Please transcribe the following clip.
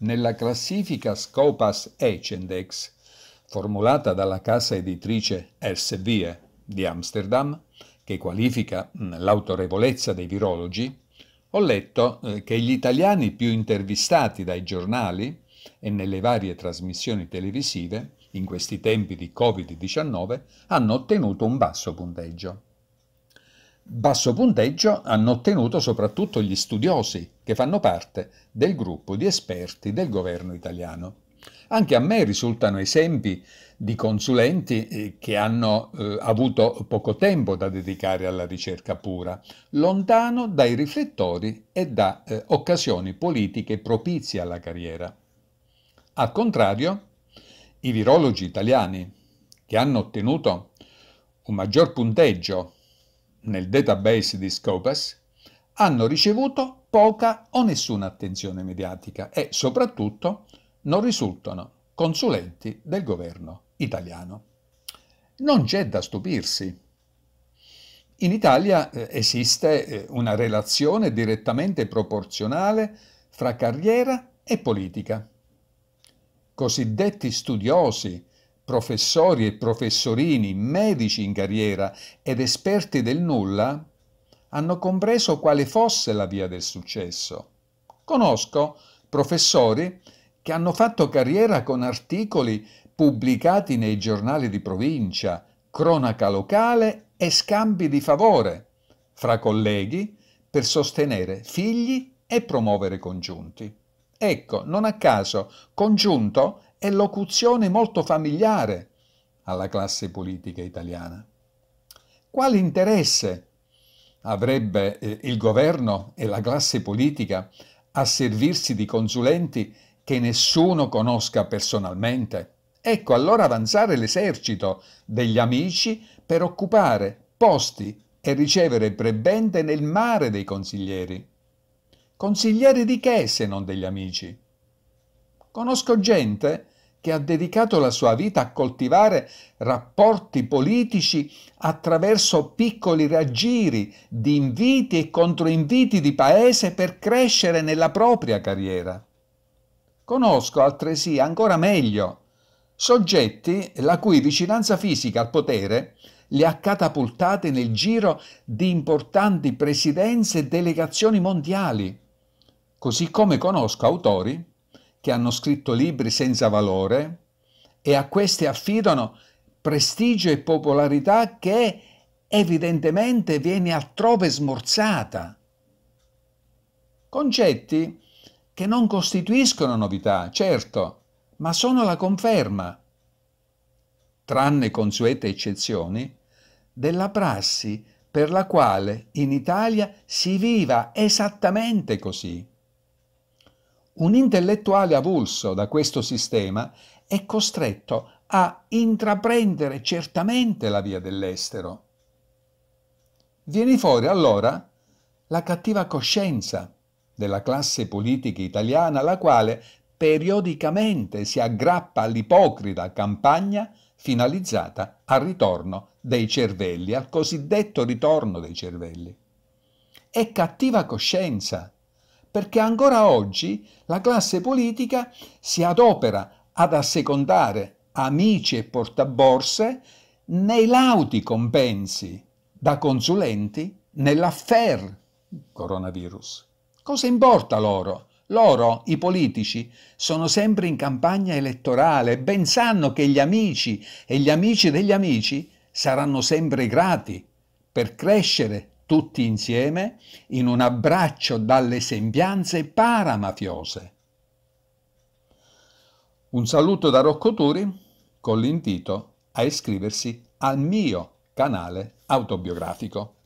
Nella classifica Scopas Echendex, formulata dalla casa editrice Elsevier di Amsterdam, che qualifica l'autorevolezza dei virologi, ho letto eh, che gli italiani più intervistati dai giornali e nelle varie trasmissioni televisive in questi tempi di Covid-19 hanno ottenuto un basso punteggio. Basso punteggio hanno ottenuto soprattutto gli studiosi che fanno parte del gruppo di esperti del governo italiano. Anche a me risultano esempi di consulenti eh, che hanno eh, avuto poco tempo da dedicare alla ricerca pura, lontano dai riflettori e da eh, occasioni politiche propizie alla carriera. Al contrario, i virologi italiani, che hanno ottenuto un maggior punteggio nel database di Scopus hanno ricevuto poca o nessuna attenzione mediatica e soprattutto non risultano consulenti del governo italiano. Non c'è da stupirsi. In Italia eh, esiste eh, una relazione direttamente proporzionale fra carriera e politica. Cosiddetti studiosi professori e professorini, medici in carriera ed esperti del nulla hanno compreso quale fosse la via del successo. Conosco professori che hanno fatto carriera con articoli pubblicati nei giornali di provincia, cronaca locale e scambi di favore fra colleghi per sostenere figli e promuovere congiunti. Ecco, non a caso, congiunto è locuzione molto familiare alla classe politica italiana. Quale interesse avrebbe eh, il governo e la classe politica a servirsi di consulenti che nessuno conosca personalmente? Ecco allora avanzare l'esercito degli amici per occupare posti e ricevere prebende nel mare dei consiglieri. Consiglieri di che se non degli amici? Conosco gente che ha dedicato la sua vita a coltivare rapporti politici attraverso piccoli raggiri di inviti e controinviti di paese per crescere nella propria carriera. Conosco altresì ancora meglio soggetti la cui vicinanza fisica al potere li ha catapultati nel giro di importanti presidenze e delegazioni mondiali, così come conosco autori che hanno scritto libri senza valore e a questi affidano prestigio e popolarità che evidentemente viene altrove smorzata. Concetti che non costituiscono novità, certo, ma sono la conferma, tranne consuete eccezioni, della prassi per la quale in Italia si viva esattamente così un intellettuale avulso da questo sistema è costretto a intraprendere certamente la via dell'estero. Viene fuori allora la cattiva coscienza della classe politica italiana, la quale periodicamente si aggrappa all'ipocrita campagna finalizzata al ritorno dei cervelli, al cosiddetto ritorno dei cervelli. È cattiva coscienza perché ancora oggi la classe politica si adopera ad assecondare amici e portaborse nei lauti compensi da consulenti nell'affair coronavirus. Cosa importa loro? Loro, i politici, sono sempre in campagna elettorale, ben sanno che gli amici e gli amici degli amici saranno sempre grati per crescere tutti insieme, in un abbraccio dalle sembianze paramafiose. Un saluto da Rocco Turi con l'invito a iscriversi al mio canale autobiografico.